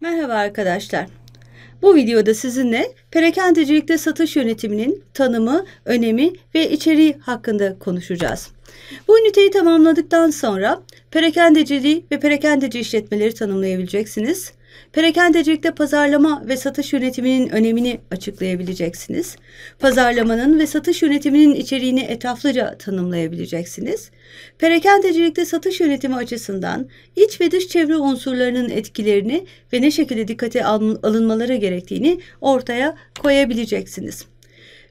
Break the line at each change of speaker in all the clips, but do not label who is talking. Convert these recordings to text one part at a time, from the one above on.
Merhaba arkadaşlar. Bu videoda sizinle perakendecilikte satış yönetiminin tanımı, önemi ve içeriği hakkında konuşacağız. Bu üniteyi tamamladıktan sonra perakendeciliği ve perakendeci işletmeleri tanımlayabileceksiniz. Perakendecilikte pazarlama ve satış yönetiminin önemini açıklayabileceksiniz. Pazarlamanın ve satış yönetiminin içeriğini etraflıca tanımlayabileceksiniz. Perakendecilikte satış yönetimi açısından iç ve dış çevre unsurlarının etkilerini ve ne şekilde dikkate alınmaları gerektiğini ortaya koyabileceksiniz.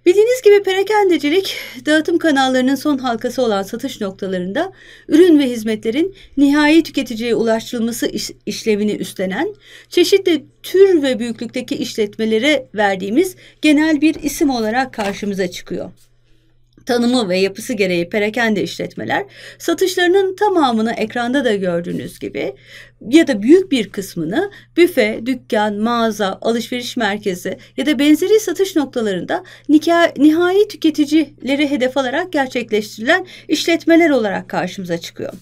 Bildiğiniz gibi perakendecilik dağıtım kanallarının son halkası olan satış noktalarında ürün ve hizmetlerin nihai tüketiciye ulaştırılması iş, işlevini üstlenen çeşitli tür ve büyüklükteki işletmelere verdiğimiz genel bir isim olarak karşımıza çıkıyor tanımı ve yapısı gereği perakende işletmeler satışlarının tamamını ekranda da gördüğünüz gibi ya da büyük bir kısmını büfe, dükkan, mağaza, alışveriş merkezi ya da benzeri satış noktalarında nihai tüketicileri hedef alarak gerçekleştirilen işletmeler olarak karşımıza çıkıyor.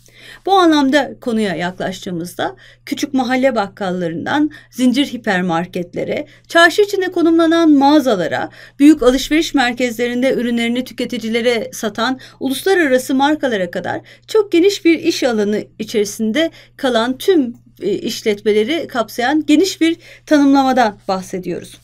Bu anlamda konuya yaklaştığımızda küçük mahalle bakkallarından zincir hipermarketlere, çarşı içinde konumlanan mağazalara, büyük alışveriş merkezlerinde ürünlerini tüketicilere satan uluslararası markalara kadar çok geniş bir iş alanı içerisinde kalan tüm e, işletmeleri kapsayan geniş bir tanımlamadan bahsediyoruz.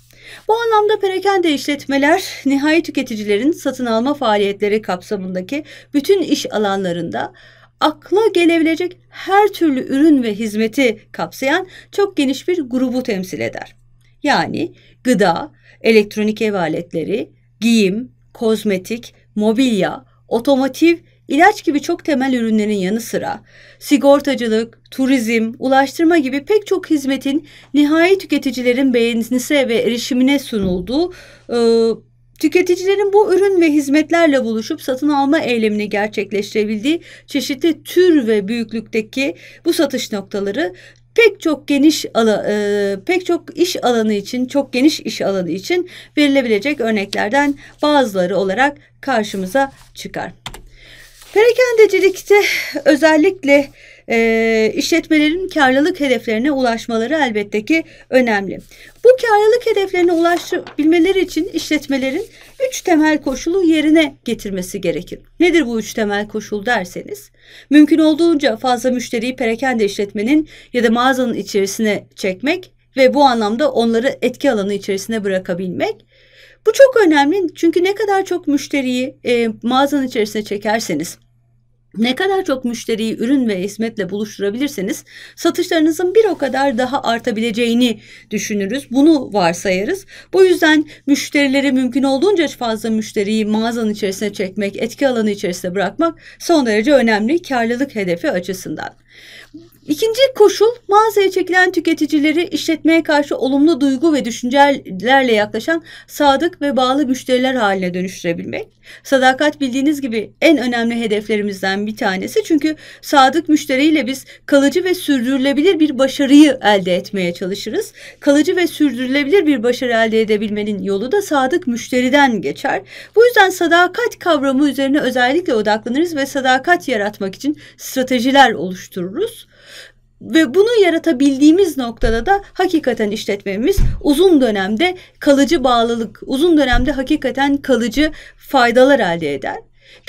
Bu anlamda perakende işletmeler nihai tüketicilerin satın alma faaliyetleri kapsamındaki bütün iş alanlarında akla gelebilecek her türlü ürün ve hizmeti kapsayan çok geniş bir grubu temsil eder. Yani gıda, elektronik ev aletleri, giyim, kozmetik, mobilya, otomotiv, ilaç gibi çok temel ürünlerin yanı sıra sigortacılık, turizm, ulaştırma gibi pek çok hizmetin nihai tüketicilerin beğenisine ve erişimine sunulduğu e, Tüketicilerin bu ürün ve hizmetlerle buluşup satın alma eylemini gerçekleştirebildiği çeşitli tür ve büyüklükteki bu satış noktaları pek çok geniş ala, e, pek çok iş alanı için çok geniş iş alanı için verilebilecek örneklerden bazıları olarak karşımıza çıkar. Perakendecilikte özellikle e, işletmelerin karlılık hedeflerine ulaşmaları elbette ki önemli. Bu karlılık hedeflerine ulaşabilmeleri için işletmelerin üç temel koşulu yerine getirmesi gerekir. Nedir bu üç temel koşul derseniz? Mümkün olduğunca fazla müşteriyi perakende işletmenin ya da mağazanın içerisine çekmek ve bu anlamda onları etki alanı içerisine bırakabilmek. Bu çok önemli çünkü ne kadar çok müşteriyi e, mağazanın içerisine çekerseniz ne kadar çok müşteriyi ürün ve hizmetle buluşturabilirseniz satışlarınızın bir o kadar daha artabileceğini düşünürüz. Bunu varsayarız. Bu yüzden müşterileri mümkün olduğunca fazla müşteriyi mağazanın içerisine çekmek, etki alanı içerisinde bırakmak son derece önemli karlılık hedefi açısından. İkinci koşul mağazaya çekilen tüketicileri işletmeye karşı olumlu duygu ve düşüncelerle yaklaşan sadık ve bağlı müşteriler haline dönüştürebilmek. Sadakat bildiğiniz gibi en önemli hedeflerimizden bir tanesi. Çünkü sadık müşteriyle biz kalıcı ve sürdürülebilir bir başarıyı elde etmeye çalışırız. Kalıcı ve sürdürülebilir bir başarı elde edebilmenin yolu da sadık müşteriden geçer. Bu yüzden sadakat kavramı üzerine özellikle odaklanırız ve sadakat yaratmak için stratejiler oluştururuz. Ve bunu yaratabildiğimiz noktada da hakikaten işletmemiz uzun dönemde kalıcı bağlılık, uzun dönemde hakikaten kalıcı faydalar elde eder.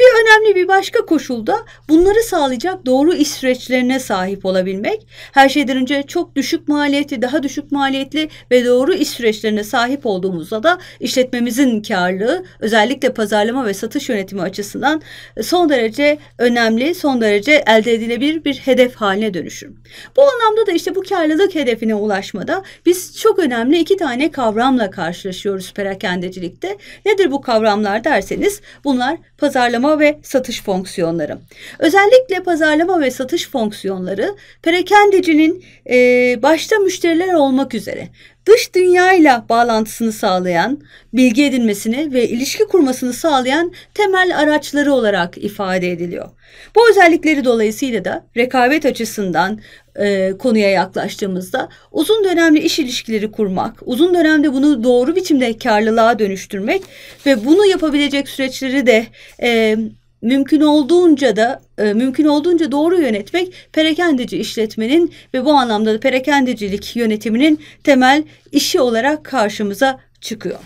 Bir önemli bir başka koşulda bunları sağlayacak doğru iş süreçlerine sahip olabilmek. Her şeyden önce çok düşük maliyeti, daha düşük maliyetli ve doğru iş süreçlerine sahip olduğumuzda da işletmemizin karlılığı özellikle pazarlama ve satış yönetimi açısından e, son derece önemli, son derece elde edilebilir bir hedef haline dönüşür. Bu anlamda da işte bu karlılık hedefine ulaşmada biz çok önemli iki tane kavramla karşılaşıyoruz perakendecilikte. Nedir bu kavramlar derseniz bunlar pazarlama pazarlama ve satış fonksiyonları. Özellikle pazarlama ve satış fonksiyonları perakendecinin e, başta müşteriler olmak üzere dış dünyayla bağlantısını sağlayan, bilgi edinmesini ve ilişki kurmasını sağlayan temel araçları olarak ifade ediliyor. Bu özellikleri dolayısıyla da rekabet açısından e, konuya yaklaştığımızda uzun dönemli iş ilişkileri kurmak, uzun dönemde bunu doğru biçimde karlılığa dönüştürmek ve bunu yapabilecek süreçleri de e, mümkün olduğunca da e, mümkün olduğunca doğru yönetmek perekendici işletmenin ve bu anlamda da perakendecilik yönetiminin temel işi olarak karşımıza çıkıyor.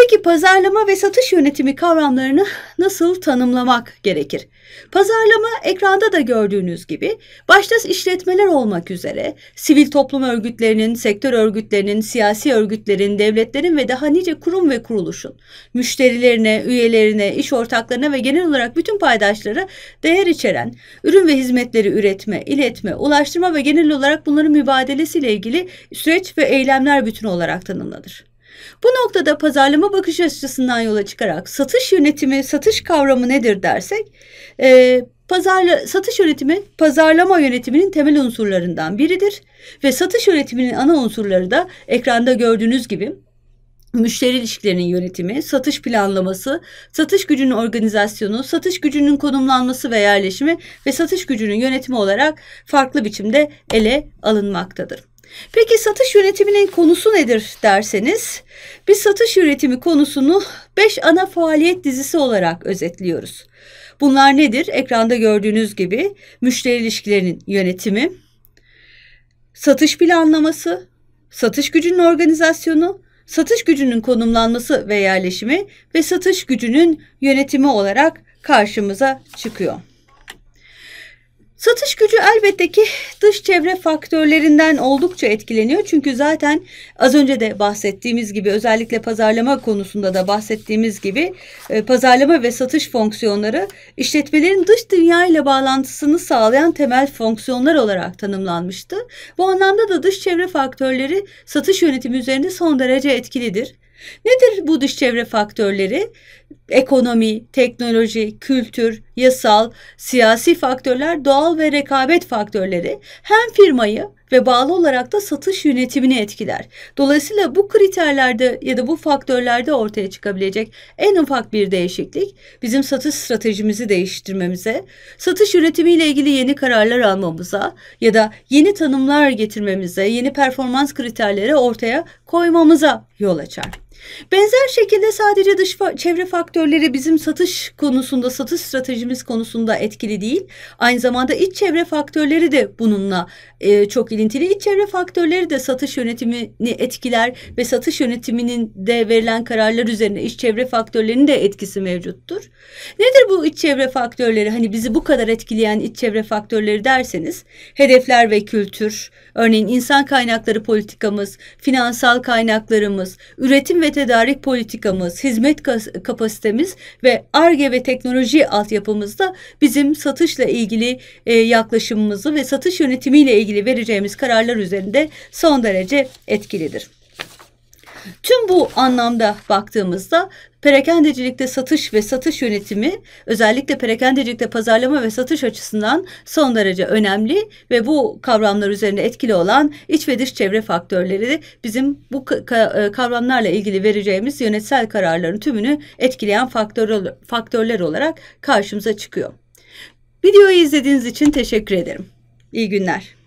Peki pazarlama ve satış yönetimi kavramlarını nasıl tanımlamak gerekir? Pazarlama ekranda da gördüğünüz gibi başta işletmeler olmak üzere sivil toplum örgütlerinin, sektör örgütlerinin, siyasi örgütlerin, devletlerin ve daha nice kurum ve kuruluşun müşterilerine, üyelerine, iş ortaklarına ve genel olarak bütün paydaşlara değer içeren ürün ve hizmetleri üretme, iletme, ulaştırma ve genel olarak bunların mübadelesiyle ilgili süreç ve eylemler bütünü olarak tanımlanır. Bu noktada pazarlama bakış açısından yola çıkarak satış yönetimi, satış kavramı nedir dersek, e, pazarla, satış yönetimi pazarlama yönetiminin temel unsurlarından biridir ve satış yönetiminin ana unsurları da ekranda gördüğünüz gibi müşteri ilişkilerinin yönetimi, satış planlaması, satış gücünün organizasyonu, satış gücünün konumlanması ve yerleşimi ve satış gücünün yönetimi olarak farklı biçimde ele alınmaktadır. Peki satış yönetiminin konusu nedir derseniz biz satış yönetimi konusunu 5 ana faaliyet dizisi olarak özetliyoruz. Bunlar nedir? Ekranda gördüğünüz gibi müşteri ilişkilerinin yönetimi, satış planlaması, satış gücünün organizasyonu, satış gücünün konumlanması ve yerleşimi ve satış gücünün yönetimi olarak karşımıza çıkıyor. Satış gücü elbette ki dış çevre faktörlerinden oldukça etkileniyor. Çünkü zaten az önce de bahsettiğimiz gibi özellikle pazarlama konusunda da bahsettiğimiz gibi e, pazarlama ve satış fonksiyonları işletmelerin dış dünya ile bağlantısını sağlayan temel fonksiyonlar olarak tanımlanmıştı. Bu anlamda da dış çevre faktörleri satış yönetimi üzerinde son derece etkilidir. Nedir bu dış çevre faktörleri? ekonomi, teknoloji, kültür, yasal, siyasi faktörler, doğal ve rekabet faktörleri hem firmayı ve bağlı olarak da satış yönetimini etkiler. Dolayısıyla bu kriterlerde ya da bu faktörlerde ortaya çıkabilecek en ufak bir değişiklik bizim satış stratejimizi değiştirmemize, satış yönetimiyle ilgili yeni kararlar almamıza ya da yeni tanımlar getirmemize, yeni performans kriterleri ortaya koymamıza yol açar. Benzer şekilde sadece dış fa çevre faktörleri bizim satış konusunda, satış stratejimiz konusunda etkili değil. Aynı zamanda iç çevre faktörleri de bununla e, çok ilintili. İç çevre faktörleri de satış yönetimini etkiler ve satış yönetiminin de verilen kararlar üzerine iç çevre faktörlerinin de etkisi mevcuttur. Nedir bu iç çevre faktörleri? Hani bizi bu kadar etkileyen iç çevre faktörleri derseniz hedefler ve kültür, örneğin insan kaynakları politikamız, finansal kaynaklarımız, üretim ve tedarik politikamız, hizmet kapasitemiz ve ARGE ve teknoloji altyapımızda bizim satışla ilgili e, yaklaşımımızı ve satış yönetimiyle ilgili vereceğimiz kararlar üzerinde son derece etkilidir. Tüm bu anlamda baktığımızda Perakendecilikte satış ve satış yönetimi özellikle perakendecilikte pazarlama ve satış açısından son derece önemli ve bu kavramlar üzerine etkili olan iç ve dış çevre faktörleri bizim bu e, kavramlarla ilgili vereceğimiz yönetsel kararların tümünü etkileyen faktör, faktörler olarak karşımıza çıkıyor. Videoyu izlediğiniz için teşekkür ederim. İyi günler.